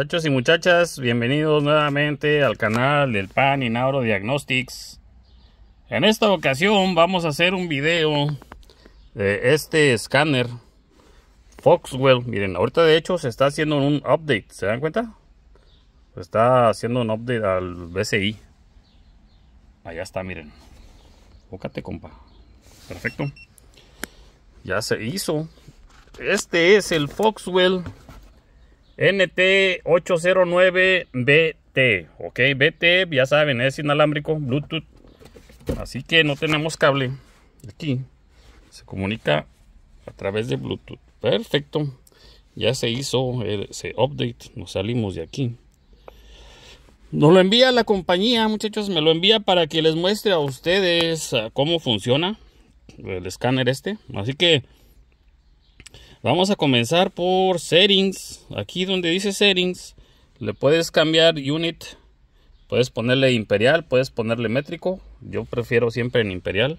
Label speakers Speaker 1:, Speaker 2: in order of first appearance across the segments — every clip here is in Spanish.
Speaker 1: Muchachos y muchachas, bienvenidos nuevamente al canal del PAN y Nauro Diagnostics. En esta ocasión vamos a hacer un video de este escáner Foxwell. Miren, ahorita de hecho se está haciendo un update, ¿se dan cuenta? Se está haciendo un update al BCI. Allá está, miren. Bócate, compa. Perfecto. Ya se hizo. Este es el Foxwell NT809BT. Ok, BT, ya saben, es inalámbrico, Bluetooth. Así que no tenemos cable. Aquí se comunica a través de Bluetooth. Perfecto. Ya se hizo ese update. Nos salimos de aquí. Nos lo envía la compañía, muchachos. Me lo envía para que les muestre a ustedes ah, cómo funciona el escáner este. Así que Vamos a comenzar por settings. Aquí donde dice settings, le puedes cambiar unit. Puedes ponerle imperial, puedes ponerle métrico. Yo prefiero siempre en imperial.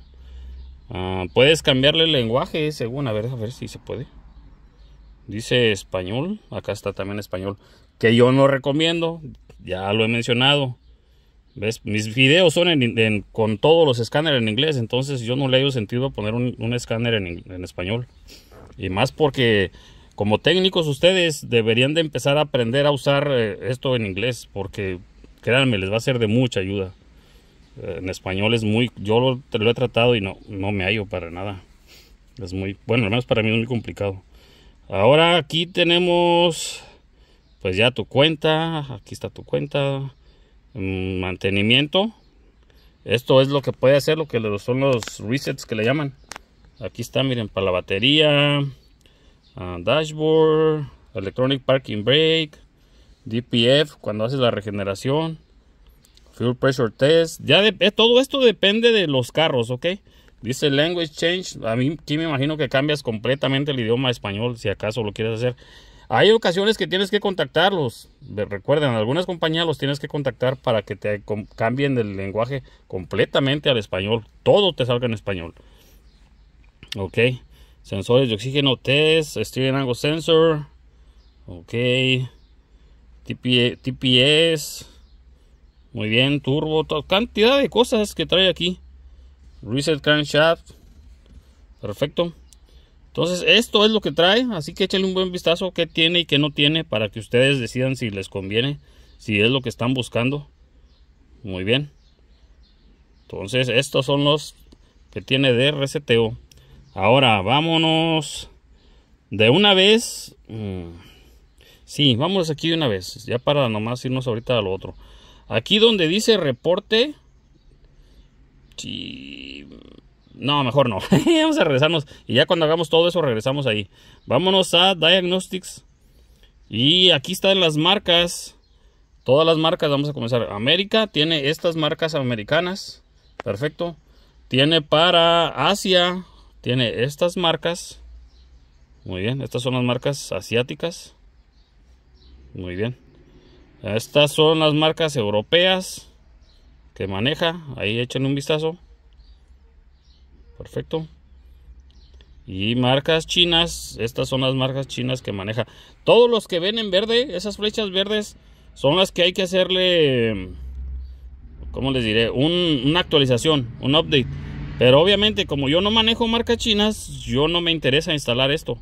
Speaker 1: Ah, puedes cambiarle el lenguaje eh, según, a ver, a ver si se puede. Dice español, acá está también español, que yo no recomiendo, ya lo he mencionado. ¿Ves? Mis videos son con todos los escáneres en inglés, entonces yo no le he sentido poner un, escáner en español. Y más porque como técnicos ustedes deberían de empezar a aprender a usar eh, esto en inglés porque créanme, les va a ser de mucha ayuda. Eh, en español es muy, yo lo, lo he tratado y no, no me hallo para nada. Es muy, bueno, al menos para mí es muy complicado. Ahora aquí tenemos, pues ya tu cuenta, aquí está tu cuenta, mm, mantenimiento. Esto es lo que puede hacer, lo que son los resets que le llaman. Aquí está, miren, para la batería, ah, dashboard, electronic parking brake, DPF cuando haces la regeneración, fuel pressure test. Ya eh, todo esto depende de los carros, ¿ok? Dice language change. A mí aquí me imagino que cambias completamente el idioma español si acaso lo quieres hacer. Hay ocasiones que tienes que contactarlos. Recuerden, algunas compañías los tienes que contactar para que te cambien el lenguaje completamente al español. Todo te salga en español ok sensores de oxígeno test steering angle sensor ok TPS e, muy bien turbo cantidad de cosas que trae aquí reset crankshaft perfecto entonces esto es lo que trae así que échale un buen vistazo que tiene y que no tiene para que ustedes decidan si les conviene si es lo que están buscando muy bien entonces estos son los que tiene de reseteo Ahora, vámonos de una vez. Mm. Sí, vámonos aquí de una vez. Ya para nomás irnos ahorita a lo otro. Aquí donde dice reporte. No, mejor no. Vamos a regresarnos. Y ya cuando hagamos todo eso, regresamos ahí. Vámonos a Diagnostics. Y aquí están las marcas. Todas las marcas. Vamos a comenzar. América tiene estas marcas americanas. Perfecto. Tiene para Asia. Tiene estas marcas. Muy bien, estas son las marcas asiáticas. Muy bien. Estas son las marcas europeas que maneja. Ahí echen un vistazo. Perfecto. Y marcas chinas. Estas son las marcas chinas que maneja. Todos los que ven en verde, esas flechas verdes, son las que hay que hacerle... ¿Cómo les diré? una actualización, un update pero obviamente, como yo no manejo marcas chinas, yo no me interesa instalar esto.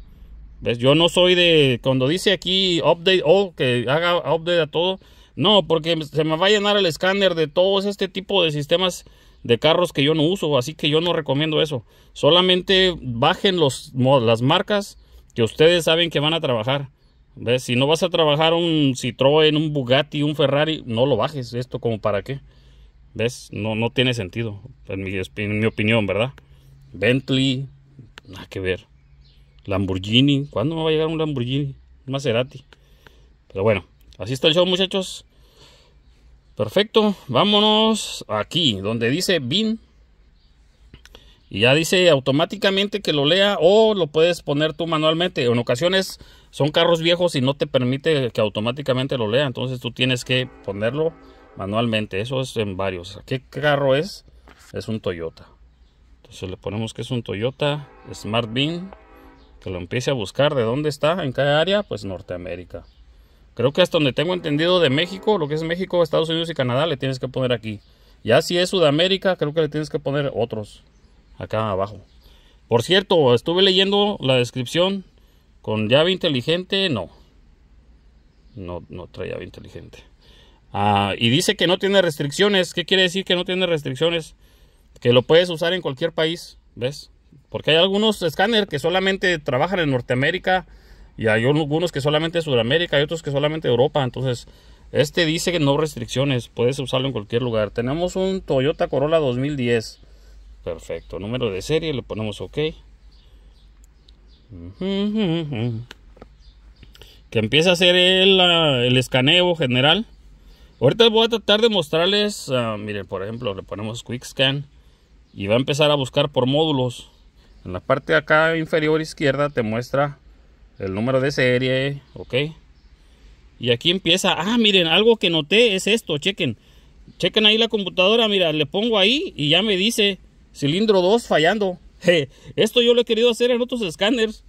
Speaker 1: ¿Ves? Yo no soy de... Cuando dice aquí update all, oh, que haga update a todo. No, porque se me va a llenar el escáner de todos este tipo de sistemas de carros que yo no uso. Así que yo no recomiendo eso. Solamente bajen los, las marcas que ustedes saben que van a trabajar. ¿Ves? Si no vas a trabajar un Citroën, un Bugatti, un Ferrari, no lo bajes. ¿Esto como para qué? ¿Ves? No, no tiene sentido, en mi, opinión, ¿verdad? Bentley, nada que ver. Lamborghini, ¿cuándo me va a llegar un Lamborghini? Maserati. Pero bueno, así está el show, muchachos. Perfecto, vámonos aquí, donde dice BIN. Y ya dice automáticamente que lo lea o lo puedes poner tú manualmente. En ocasiones son carros viejos y no te permite que automáticamente lo lea. Entonces tú tienes que ponerlo manualmente. Eso es en varios. ¿Qué carro es? Es un Toyota. Entonces le ponemos que es un Toyota Smart Bean. Que lo empiece a buscar de dónde está, en cada área, pues Norteamérica. Creo que hasta donde tengo entendido de México, lo que es México, Estados Unidos y Canadá, le tienes que poner aquí. Ya si es Sudamérica, creo que le tienes que poner otros acá abajo. Por cierto, estuve leyendo la descripción con llave inteligente, no. No, no trae llave inteligente. Ah, y dice que no tiene restricciones. ¿Qué quiere decir que no tiene restricciones? Que lo puedes usar en cualquier país, ¿ves? Porque hay algunos escáner que solamente trabajan en Norteamérica y hay algunos que solamente en Sudamérica y otros que solamente Europa. Entonces, este dice que no restricciones, puedes usarlo en cualquier lugar. Tenemos un Toyota Corolla 2010. Perfecto, número de serie, le ponemos OK. Que empieza a hacer el ah, escaneo general. Ahorita voy a tratar de mostrarles, ah, miren, por ejemplo, le ponemos Quick Scan y va a empezar a buscar por módulos. En la parte de acá inferior izquierda te muestra el número de serie, ok. Y aquí empieza, ah, miren, algo que noté es esto, chequen. Chequen ahí la computadora, mira, le pongo ahí y ya me dice cilindro 2 fallando. Esto yo lo he querido hacer en otros escáneres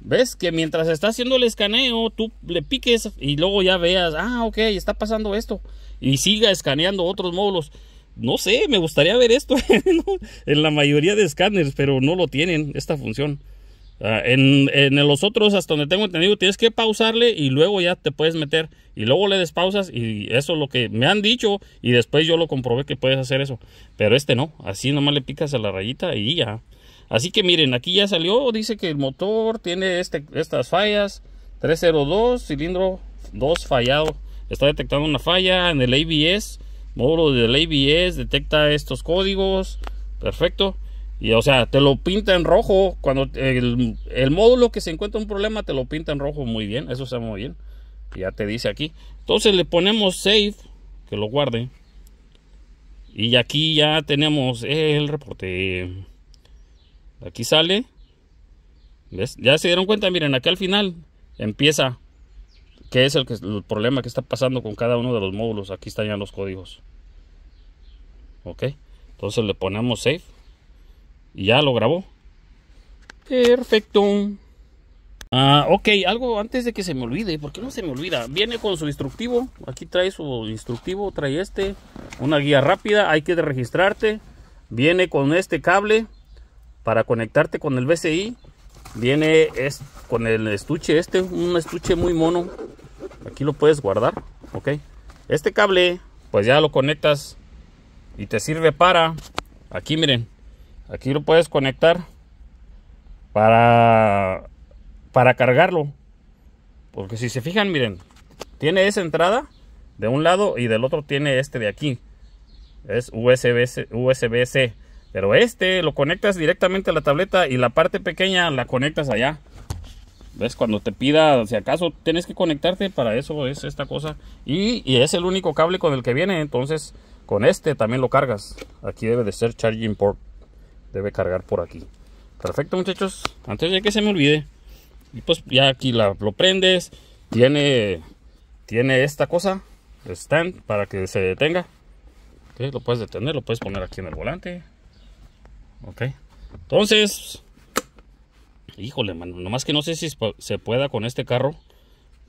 Speaker 1: ¿Ves? Que mientras está haciendo el escaneo, tú le piques y luego ya veas, ah, ok, está pasando esto. Y siga escaneando otros módulos. No sé, me gustaría ver esto en la mayoría de escáneres, pero no lo tienen esta función. Ah, en, en, los otros, hasta donde tengo entendido, tienes que pausarle y luego ya te puedes meter. Y luego le despausas y eso es lo que me han dicho. Y después yo lo comprobé que puedes hacer eso. Pero este no, así nomás le picas a la rayita y ya. Así que miren, aquí ya salió, dice que el motor tiene este, estas fallas, 302, cilindro 2 fallado. Está detectando una falla en el ABS, módulo del ABS, detecta estos códigos, perfecto. Y o sea, te lo pinta en rojo, cuando el, el módulo que se encuentra un problema te lo pinta en rojo muy bien, eso está muy bien. Ya te dice aquí. Entonces le ponemos save, que lo guarde. Y aquí ya tenemos el reporte. Aquí sale. ¿Ves? Ya se dieron cuenta, miren, aquí al final empieza. ¿Qué es el, problema que está pasando con cada uno de los módulos? Aquí están ya los códigos. ¿Ok? Entonces le ponemos save. Y ya lo grabó. Perfecto. Ah, ok, algo antes de que se me olvide, porque no se me olvida. Viene con su instructivo. Aquí trae su instructivo, trae este. Una guía rápida, hay que registrarte. Viene con este cable para conectarte con el BCI viene es con el estuche este un estuche muy mono aquí lo puedes guardar ok este cable pues ya lo conectas y te sirve para aquí miren aquí lo puedes conectar para para cargarlo porque si se fijan miren tiene esa entrada de un lado y del otro tiene este de aquí es USB USB C pero este lo conectas directamente a la tableta y la parte pequeña la conectas allá. ¿Ves? Cuando te pida, si acaso tienes que conectarte, para eso es esta cosa. Y, es el único cable con el que viene, entonces con este también lo cargas. Aquí debe de ser charging port. Debe cargar por aquí. Perfecto muchachos, antes de que se me olvide. Y pues ya aquí lo prendes. Tiene, tiene esta cosa, stand, para que se detenga. Lo puedes detener, lo puedes poner aquí en el volante. Ok. Entonces, híjole, mano. Nomás que no sé si se pueda con este carro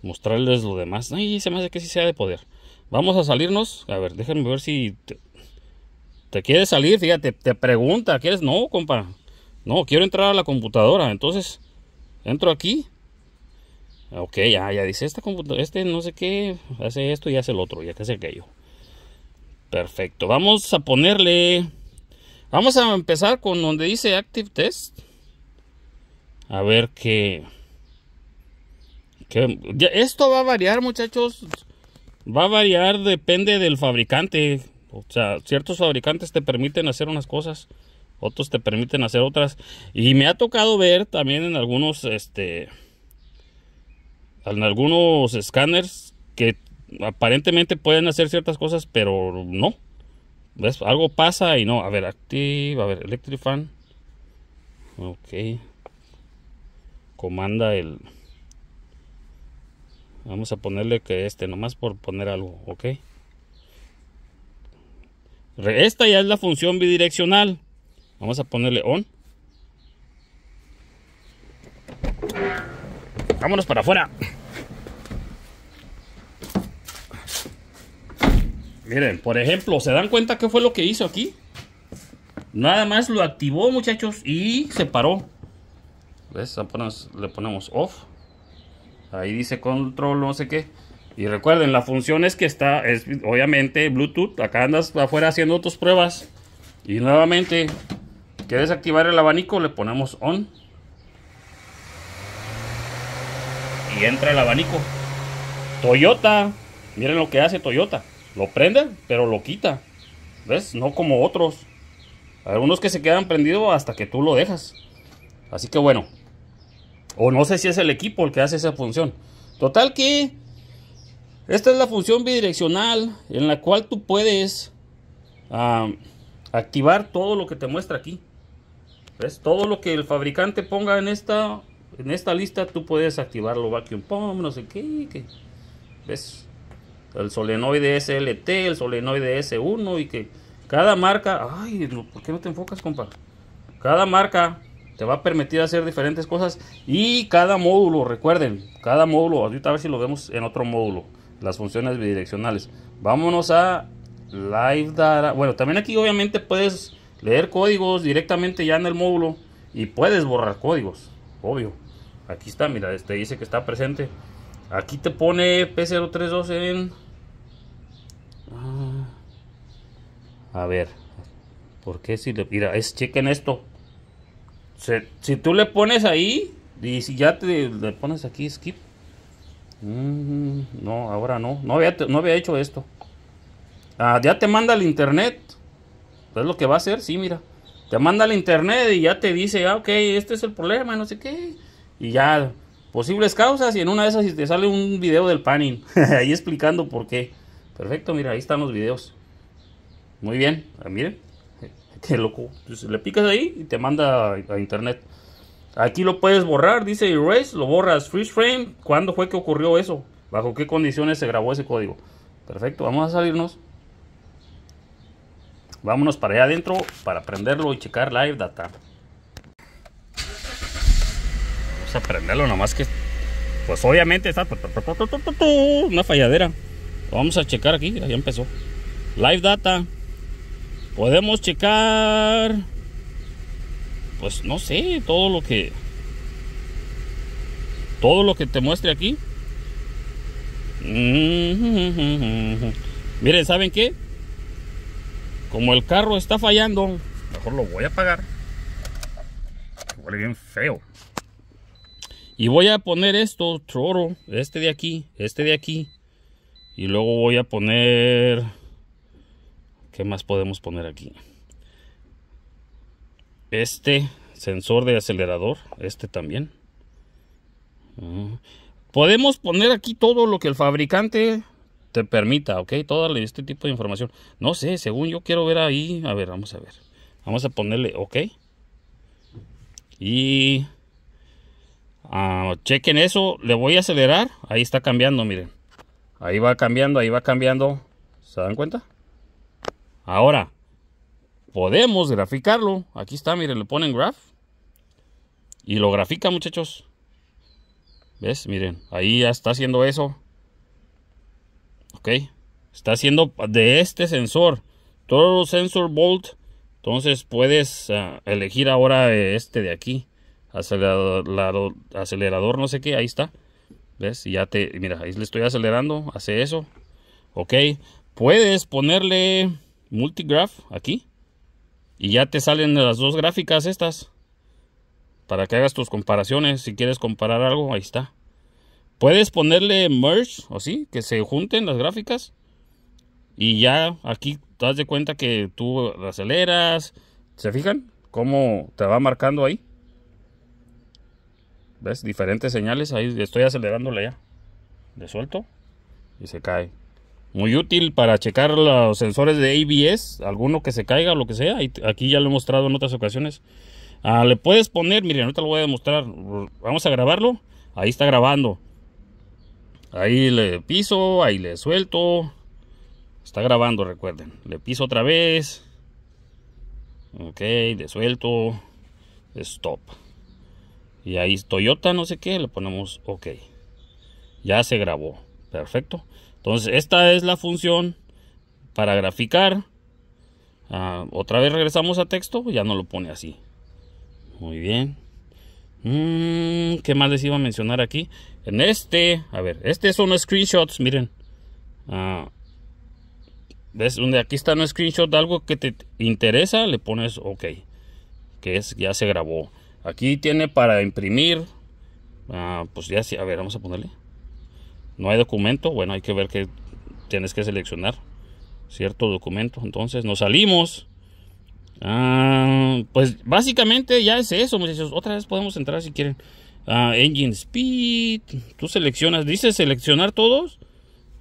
Speaker 1: mostrarles lo demás. Ay, se me hace que sí sea de poder. Vamos a salirnos. A ver, déjenme ver si te, quieres salir. Fíjate, te pregunta. ¿Quieres? No, compa. No, quiero entrar a la computadora. Entonces, entro aquí. Ok, ya, ya dice esta Este no sé qué. Hace esto y hace el otro. Ya Y hace aquello. Perfecto. Vamos a ponerle Vamos a empezar con donde dice Active Test. A ver qué. Que, esto va a variar, muchachos. Va a variar, depende del fabricante. O sea, ciertos fabricantes te permiten hacer unas cosas, otros te permiten hacer otras. Y me ha tocado ver también en algunos, este, en algunos escáneres que aparentemente pueden hacer ciertas cosas, pero no. Algo pasa y no. A ver, activa. A ver, Electric Fan. Ok. Comanda el... Vamos a ponerle que este, nomás por poner algo, ¿ok? Esta ya es la función bidireccional. Vamos a ponerle on. Vámonos para afuera. Miren, por ejemplo, ¿se dan cuenta qué fue lo que hizo aquí? Nada más lo activó, muchachos, y se paró. ¿Ves? le ponemos off. Ahí dice control, no sé qué. Y recuerden, la función es que está, obviamente, Bluetooth. Acá andas afuera haciendo otras pruebas. Y nuevamente, ¿quieres activar el abanico? Le ponemos on. Y entra el abanico. Toyota. Miren lo que hace Toyota. Lo prende, pero lo quita. ¿Ves? No como otros. Algunos que se quedan prendidos hasta que tú lo dejas. Así que bueno. O no sé si es el equipo el que hace esa función. Total que esta es la función bidireccional en la cual tú puedes ah, activar todo lo que te muestra aquí. ¿Ves? Todo lo que el fabricante ponga en esta, en esta lista, tú puedes activarlo. Vacuum pump, no sé qué. qué. ¿Ves? el solenoide SLT, el solenoide S1 y que cada marca, ay, ¿por qué no te enfocas, compa? Cada marca te va a permitir hacer diferentes cosas y cada módulo, recuerden, cada módulo, ahorita a ver si lo vemos en otro módulo, las funciones bidireccionales. Vámonos a Live Data. Bueno, también aquí obviamente puedes leer códigos directamente ya en el módulo y puedes borrar códigos, obvio. Aquí está, mira, este dice que está presente. Aquí te pone P0312 en... Ah. A ver, ¿por qué si le... Mira, es, chequen esto. si tú le pones ahí y si ya te le pones aquí skip. Mm, no, ahora no. No había, no había hecho esto. Ah, ya te manda al internet. Es lo que va a hacer, sí, mira. Te manda al internet y ya te dice, ah, ok, este es el problema, no sé qué. Y ya posibles causas y en una de esas te sale un video del panning ahí explicando por qué. Perfecto, mira, ahí están los videos. Muy bien, ah, miren, qué loco. le picas ahí y te manda a, internet. Aquí lo puedes borrar, dice erase, lo borras freeze frame. ¿Cuándo fue que ocurrió eso? ¿Bajo qué condiciones se grabó ese código? Perfecto, vamos a salirnos. Vámonos para allá adentro para prenderlo y checar live data. Pues, aprenderlo a prenderlo, nomás que pues obviamente está una falladera. Vamos a checar aquí, ya empezó. Live data. Podemos checar pues no sé, todo lo que todo lo que te muestre aquí. Mm-hmm. Miren, ¿saben qué? Como el carro está fallando, mejor lo voy a apagar. Huele bien feo. Y voy a poner esto, otro este de aquí, este de aquí. Y luego voy a poner... ¿Qué más podemos poner aquí? Este sensor de acelerador, este también. Mm. podemos poner aquí todo lo que el fabricante te permita, ¿ok? Todo este tipo de información. No sé, según yo quiero ver ahí. A ver, vamos a ver. Vamos a ponerle, ¿ok? Y Ah, chequen eso, le voy a acelerar. Ahí está cambiando, miren. Ahí va cambiando, ahí va cambiando. ¿Se dan cuenta? Ahora, podemos graficarlo. Aquí está, miren, le ponen graph. Y lo grafica, muchachos. ¿Ves? Miren, ahí ya está haciendo eso. ¿Ok? Está haciendo de este sensor. Todo Sensor Bolt. Entonces puedes ah, elegir ahora este de aquí acelerador, no sé qué, ahí está. ¿Ves? Y ya te, mira, ahí le estoy acelerando, hace eso. Ok, puedes ponerle multigraph aquí. Y ya te salen las dos gráficas estas. Para que hagas tus comparaciones, si quieres comparar algo, ahí está. Puedes ponerle merge, o sí, que se junten las gráficas. Y ya aquí te das de cuenta que tú aceleras. ¿Se fijan? Cómo te va marcando ahí. ¿Ves? Diferentes señales. Ahí estoy acelerándole ya. Desuelto. suelto y se cae. Muy útil para checar los sensores de ABS, alguno que se caiga o lo que sea. Aquí ya lo he mostrado en otras ocasiones. Ah, le puedes poner, miren, ahorita lo voy a demostrar. Vamos a grabarlo. Ahí está grabando. Ahí le piso, ahí le suelto. Está grabando, recuerden. Le piso otra vez. Ok, Desuelto. suelto. Stop. Y ahí Toyota, no sé qué, le ponemos OK. Ya se grabó. Perfecto. Entonces, esta es la función para graficar. Ah, otra vez regresamos a texto, ya no lo pone así. Muy bien. Mm, ¿Qué más les iba a mencionar aquí? En este, a ver, este es un screenshots, miren. Ah, ¿Ves? Donde aquí está un screenshot de algo que te interesa, le pones OK. Que es, ya se grabó. Aquí tiene para imprimir. Ah, pues ya sí. A ver, vamos a ponerle. No hay documento. Bueno, hay que ver que tienes que seleccionar cierto documento. Entonces nos salimos. Ah, pues básicamente ya es eso, muchachos. Otra vez podemos entrar si quieren. Ah, engine Speed. Tú seleccionas. Dice seleccionar todos.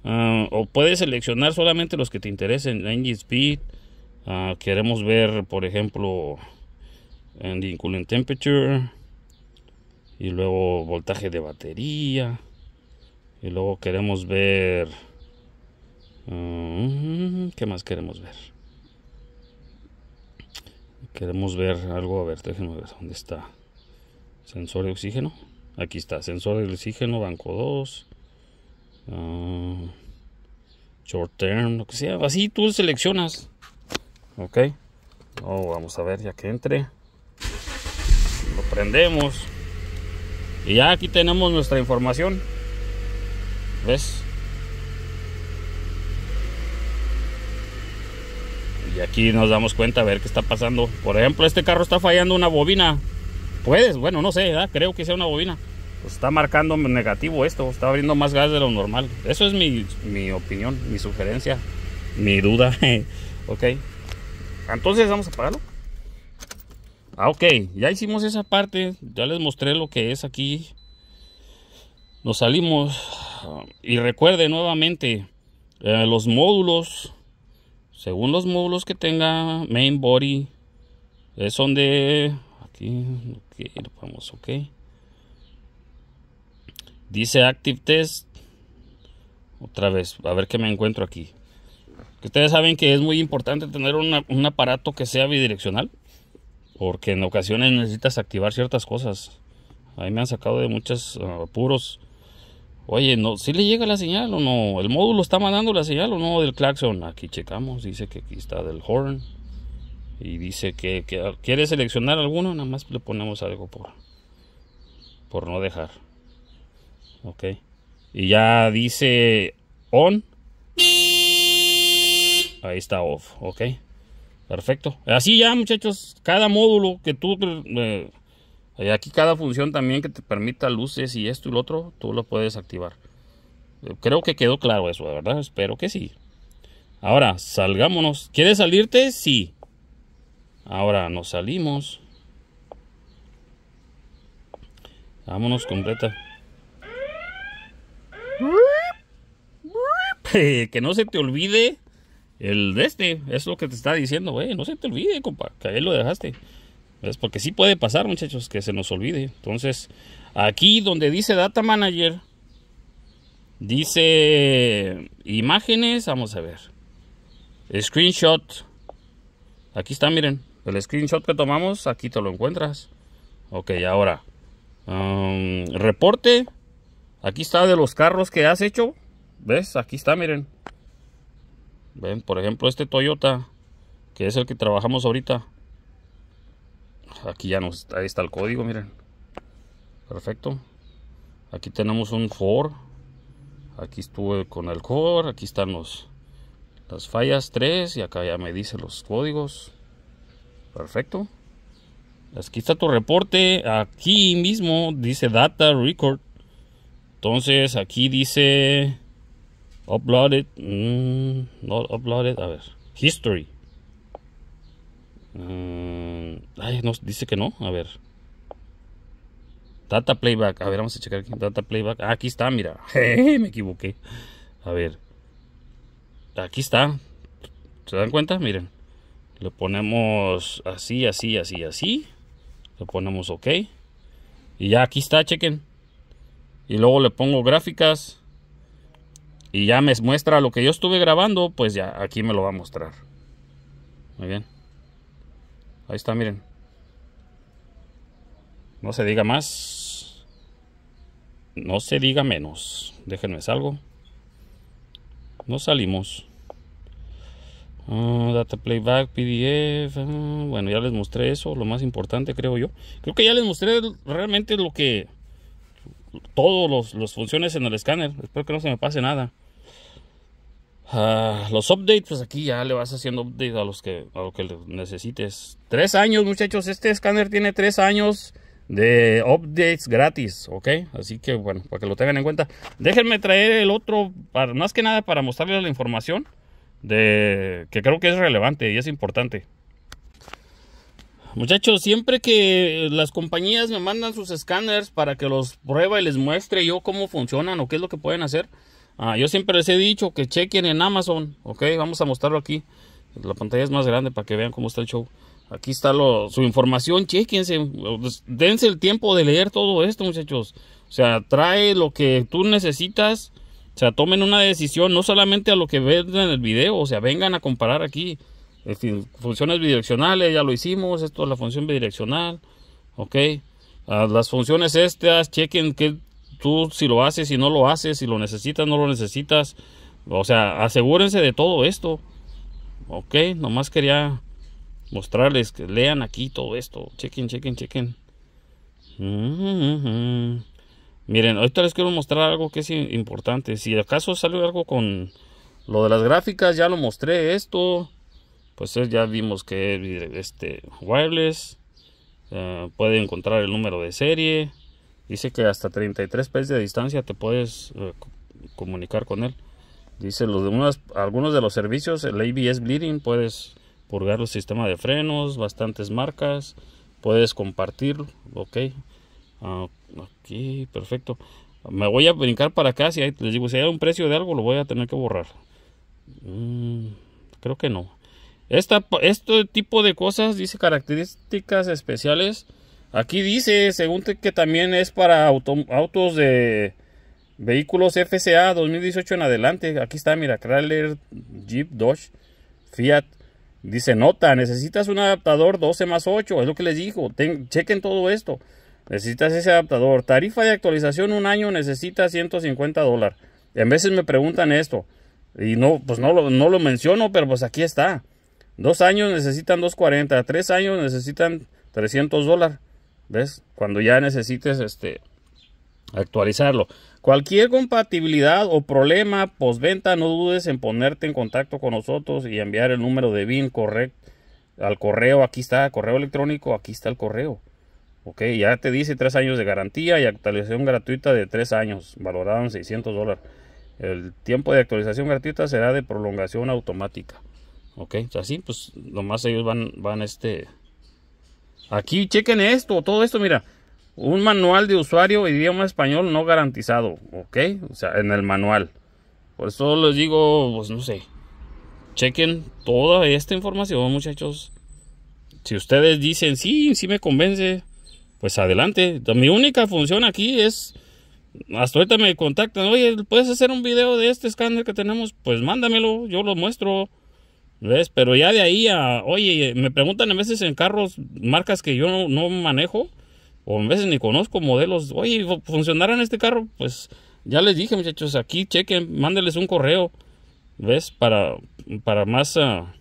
Speaker 1: o puedes seleccionar solamente los que te interesen. Engine Speed. queremos ver, por ejemplo, and the cooling temperature y luego voltaje de batería y luego queremos ver mm, qué más queremos ver queremos ver algo a ver déjenme ver dónde está sensor de oxígeno aquí está sensor de oxígeno banco 2 ah, short term lo que sea así tú seleccionas ok oh, vamos a ver ya que entre sorprendemos prendemos y ya aquí tenemos nuestra información ves y aquí nos damos cuenta a ver qué está pasando por ejemplo este carro está fallando una bobina puedes bueno no sé creo que sea una bobina pues está marcando negativo esto está abriendo más gas de lo normal eso es mi, mi opinión mi sugerencia mi duda ok entonces vamos a pararlo Ah, ok, ya hicimos esa parte, ya les mostré lo que es aquí. Nos salimos y recuerde nuevamente eh, los módulos, según los módulos que tenga main body, es donde aquí, lo ok. Dice active test, otra vez, a ver qué me encuentro aquí. Ustedes saben que es muy importante tener un aparato que sea bidireccional porque en ocasiones necesitas activar ciertas cosas. Ahí me han sacado de muchos ah, apuros. Oye, no, si ¿sí le llega la señal o no? ¿El módulo está mandando la señal o no del claxon? Aquí checamos, dice que aquí está del horn. Y dice que, quiere seleccionar alguno, nada más le ponemos algo por, por no dejar. Ok. Y ya dice on. Ahí está off, ok. Perfecto. Así ya, muchachos, cada módulo que tú... Eh, eh, aquí cada función también que te permita luces y esto y lo otro, tú lo puedes activar. Eh, creo que quedó claro eso, ¿verdad? Espero que sí. Ahora, salgámonos. ¿Quieres salirte? Sí. Ahora nos salimos. Vámonos completa. que no se te olvide el de este es lo que te está diciendo, güey. No se te olvide, compa, que ahí lo dejaste. es Porque sí puede pasar, muchachos, que se nos olvide. Entonces, aquí donde dice Data Manager, dice imágenes, vamos a ver. Screenshot. Aquí está, miren. El screenshot que tomamos, aquí te lo encuentras. Ok, ahora. Um, reporte. Aquí está de los carros que has hecho. ¿Ves? Aquí está, miren. Ven, por ejemplo, este Toyota, que es el que trabajamos ahorita. Aquí ya nos, ahí está el código, miren. Perfecto. Aquí tenemos un Ford. Aquí estuve con el Ford. Aquí están los, las fallas 3 y acá ya me dice los códigos. Perfecto. Aquí está tu reporte. Aquí mismo dice Data Record. Entonces aquí dice Uploaded. Mm, no uploaded. A ver. History. Mm, ay, no, dice que no. A ver. Data playback. A ver, vamos a checar aquí. Data playback. aquí está, mira. me equivoqué. A ver. Aquí está. ¿Se dan cuenta? Miren. Le ponemos así, así, así, así. Le ponemos OK. Y ya aquí está, chequen. Y luego le pongo gráficas y ya me muestra lo que yo estuve grabando, pues ya aquí me lo va a mostrar. Muy bien. Ahí está, miren. No se diga más. No se diga menos. Déjenme salgo. No salimos. Ah, data playback, PDF. Ah, bueno, ya les mostré eso, lo más importante creo yo. Creo que ya les mostré realmente lo que todos los, funciones en el escáner. Espero que no se me pase nada. Ah, los updates, pues aquí ya le vas haciendo update a los que lo que necesites. Tres años, muchachos. Este escáner tiene tres años de updates gratis, ¿ok? Así que bueno, para que lo tengan en cuenta. Déjenme traer el otro, para, más que nada para mostrarles la información de que creo que es relevante y es importante. Muchachos, siempre que las compañías me mandan sus escáneres para que los prueba y les muestre yo cómo funcionan o qué es lo que pueden hacer, ah, yo siempre les he dicho que chequen en Amazon, ok, vamos a mostrarlo aquí. La pantalla es más grande para que vean cómo está el show. Aquí está su información, chequense, pues, dense el tiempo de leer todo esto, muchachos. O sea, trae lo que tú necesitas, o sea, tomen una decisión, no solamente a lo que ven en el video, o sea, vengan a comparar aquí funciones bidireccionales, ya lo hicimos. Esto es la función bidireccional. Ok. Ah, las funciones estas, chequen que tú si lo haces, si no lo haces, si lo necesitas, no lo necesitas. O sea, asegúrense de todo esto. Ok, nomás quería mostrarles que lean aquí todo esto. Chequen, chequen, chequen. Mm-hmm. Miren, ahorita les quiero mostrar algo que es importante. Si acaso salió algo con lo de las gráficas, ya lo mostré esto pues ya vimos que este wireless eh, puede encontrar el número de serie dice que hasta 33 pies de distancia te puedes eh, comunicar con él dice los de algunos de los servicios el ABS bleeding puedes purgar el sistema de frenos bastantes marcas puedes compartirlo ok aquí ah, perfecto me voy a brincar para acá si hay, les digo si hay un precio de algo lo voy a tener que borrar mm, creo que no este tipo de cosas dice características especiales. Aquí dice, según que también es para autos de vehículos FCA 2018 en adelante. Aquí está, mira, Chrysler, Jeep, Dodge, Fiat. Dice, nota, necesitas un adaptador 12 más 8. Es lo que les dijo, chequen todo esto. Necesitas ese adaptador. Tarifa de actualización un año necesita 150 dólares. veces me preguntan esto. Y no, pues no lo menciono, pero pues aquí está. Dos años necesitan 240, tres años necesitan 300 dólares. ¿Ves? Cuando ya necesites este, actualizarlo. Cualquier compatibilidad o problema postventa, no dudes en ponerte en contacto con nosotros y enviar el número de BIN correcto al correo. Aquí está, correo electrónico, aquí está el correo. Ok, ya te dice tres años de garantía y actualización gratuita de tres años, valorado en 600 dólares. El tiempo de actualización gratuita será de prolongación automática. Ok, así pues nomás ellos van, van este... Aquí chequen esto, todo esto, mira. Un manual de usuario idioma español no garantizado, ok, o sea, en el manual. Por eso les digo, pues no sé. Chequen toda esta información, muchachos. Si ustedes dicen, sí, sí me convence, pues adelante. Mi única función aquí es, hasta ahorita me contactan, oye, ¿puedes hacer un video de este escáner que tenemos? Pues mándamelo, yo lo muestro. ¿Ves? Pero ya de ahí a, oye, me preguntan a veces en carros marcas que yo no, manejo o a veces ni conozco modelos, oye, ¿funcionará en este carro? Pues ya les dije muchachos, aquí chequen, mándenles un correo, ¿ves? Para, para más, ah,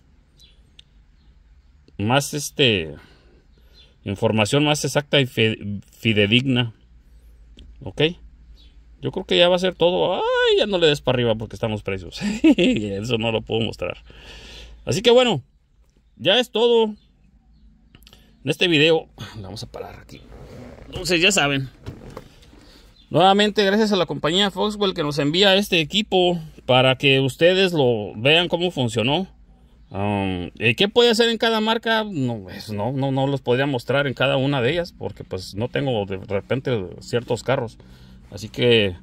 Speaker 1: más este, información más exacta y fidedigna, ¿ok? Yo creo que ya va a ser todo. Ay, ya no le des para arriba porque estamos presos. Eso no lo puedo mostrar. Así que bueno, ya es todo. En este video, vamos a parar aquí. Entonces ya saben. Nuevamente gracias a la compañía Foxwell que nos envía este equipo para que ustedes lo vean cómo funcionó. y um, eh, ¿Qué puede hacer en cada marca? Pues, no, no, no los podría mostrar en cada una de ellas porque pues no tengo de repente ciertos carros. Así que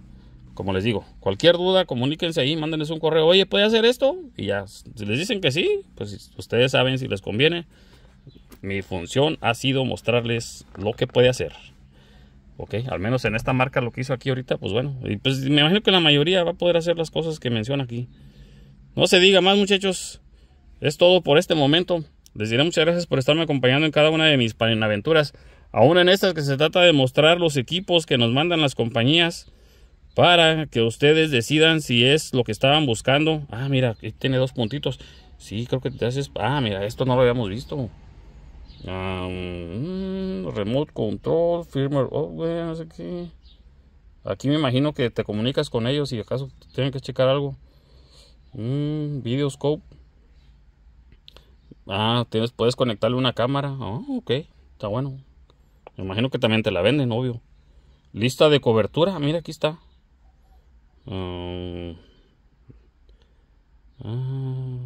Speaker 1: como les digo, cualquier duda, comuníquense ahí, mándenles un correo, oye, ¿puede hacer esto? Y ya, si les dicen que sí, pues ustedes saben si les conviene. Mi función ha sido mostrarles lo que puede hacer. Ok, al menos en esta marca lo que hizo aquí ahorita, pues bueno, y pues me imagino que la mayoría va a poder hacer las cosas que menciona aquí. No se diga más, muchachos. Es todo por este momento. Les diré muchas gracias por estarme acompañando en cada una de mis aventuras. Aún en estas que se trata de mostrar los equipos que nos mandan las compañías para que ustedes decidan si es lo que estaban buscando. Ah, mira, aquí tiene dos puntitos. Sí, creo que te haces... Ah, mira, esto no lo habíamos visto. Ah, mm, remote control, firmware, oh, Aquí me imagino que te comunicas con ellos y acaso tienen que checar algo. Mm, videoscope. Ah, puedes conectarle una cámara. Ah, ok, está bueno. Me imagino que también te la venden, obvio. Lista de cobertura, mira, aquí está. Ah. Ah.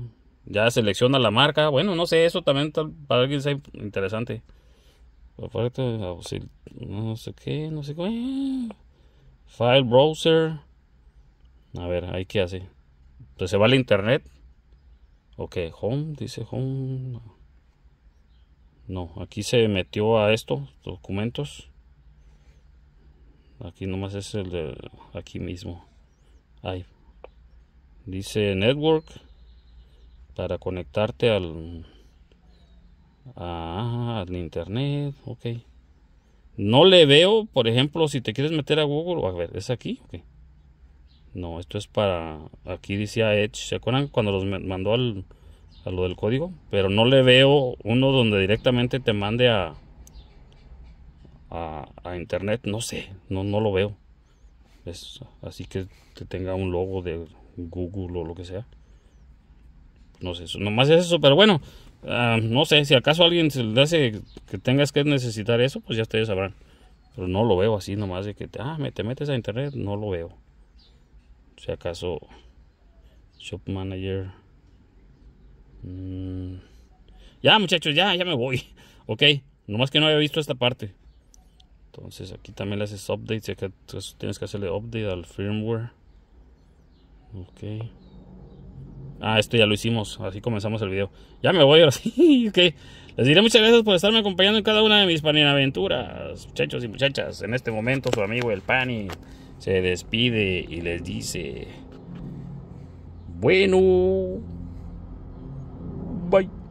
Speaker 1: ya selecciona la marca. Bueno, no sé, eso también para alguien sea interesante. no sé qué, no sé qué. File browser. A ver, ahí qué hace. Pues se va al internet. Ok, home, dice home. No, aquí se metió a esto, documentos. Aquí nomás es el de aquí mismo. Ahí. Dice network para conectarte al, ah, al internet. Ok. No le veo, por ejemplo, si te quieres meter a Google. A ver, ¿es aquí? No, esto es para. Aquí dice Edge. ¿Se acuerdan cuando los mandó al, a lo del código? Pero no le veo uno donde directamente te mande a. A, a internet, no sé, no, no lo veo así que te tenga un logo de Google o lo que sea. No sé, nomás es eso, pero bueno, ah, no sé, si acaso alguien se le hace que tengas que necesitar eso, pues ya ustedes sabrán. Pero no lo veo así, nomás de que te, ah, me te metes a internet, no lo veo. Si acaso, Shop Manager. Mm, ya, muchachos, ya, ya me voy. Ok, nomás que no había visto esta parte entonces aquí también le haces update. que acá tienes que hacerle update al firmware ok ah esto ya lo hicimos así comenzamos el video ya me voy ahora sí les diré muchas gracias por estarme acompañando en cada una de mis paninaventuras. muchachos y muchachas en este momento su amigo el pani se despide y les dice bueno bye